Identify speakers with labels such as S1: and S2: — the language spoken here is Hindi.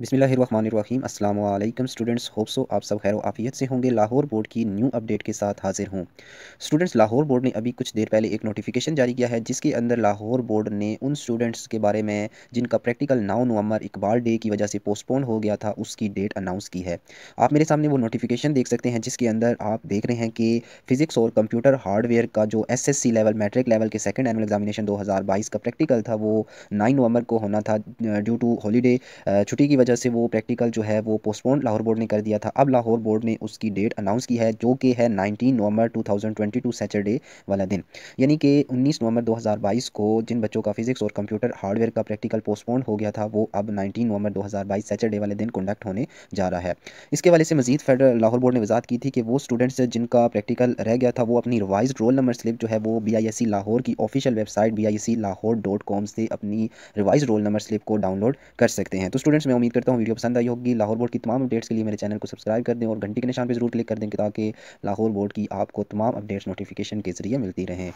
S1: बिसमीम अल्लाम स्टूडेंट्स होप सो आप सब खैर आफियत से होंगे लाहौर बोर्ड की न्यू अपडेट के साथ हाजिर हूँ स्टूडेंट्स लाहौर बोर्ड ने अभी कुछ देर पहले एक नोटिफिकेशन जारी किया है जिसके अंदर लाहौर बोर्ड ने उन स्टूडेंट्स के बारे में जिनका प्रैक्टिकल नौ नवंबर इकबाल डे की वजह से पोस्टपोन हो गया था उसकी डेट अनाउंस की है आप मेरे सामने वो नोटिफिकेशन देख सकते हैं जिसके अंदर आप देख रहे हैं कि फिज़िक्स और कंप्यूटर हार्डवेयर का जो S S C level matric level के सेकेंड एनुअल एग्जामिनेशन दो हज़ार बाईस का प्रैक्टिकल था वो नाइन नवंबर को होना था ड्यू टू हॉलीडे छुट्टी की वजह वजह से वो प्रैक्टिकल जो है वो पोस्टपोन लाहौर बोर्ड ने कर दिया था अब लाहौर बोर्ड ने उसकी डेट अनाउंस की है जो कि है 19 नवंबर 2022 सैटरडे वाला दिन यानी कि 19 नवंबर 2022 को जिन बच्चों का फिजिक्स और कंप्यूटर हार्डवेयर का प्रैक्टिकल पोस्टपोन हो गया था वो अब नाइनटीन नवंबर दो सैटरडे वाले दिन कंडक्ट होने जा रहा है इसके वाले से मजीद फेडरल लाहौर बोर्ड ने वजात की थी कि वो स्टूडेंट्स जिनका प्रैक्टिकल रह गया था वो अपनी रिवाइज रोल नंबर स्लिप जो है वो बी लाहौर की ऑफिशियल वेबसाइट बी लाहौर से अपनी रिवाइज रोल नंबर स्लिप को डाउनलोड कर सकते हैं तो स्टूडेंट्स मैं उम्मीद करता हूँ वीडियो पसंद आई होगी लाहौर बोर्ड की तमाम अपडेट्स के लिए मेरे चैनल को सब्सक्राइब कर दें और घंटी के निशान पर जरूर क्लिक कर दें ताकि लाहौर बोर्ड की आपको तमाम अपडेट्स नोटिफिकेशन के जरिए मिलती रहें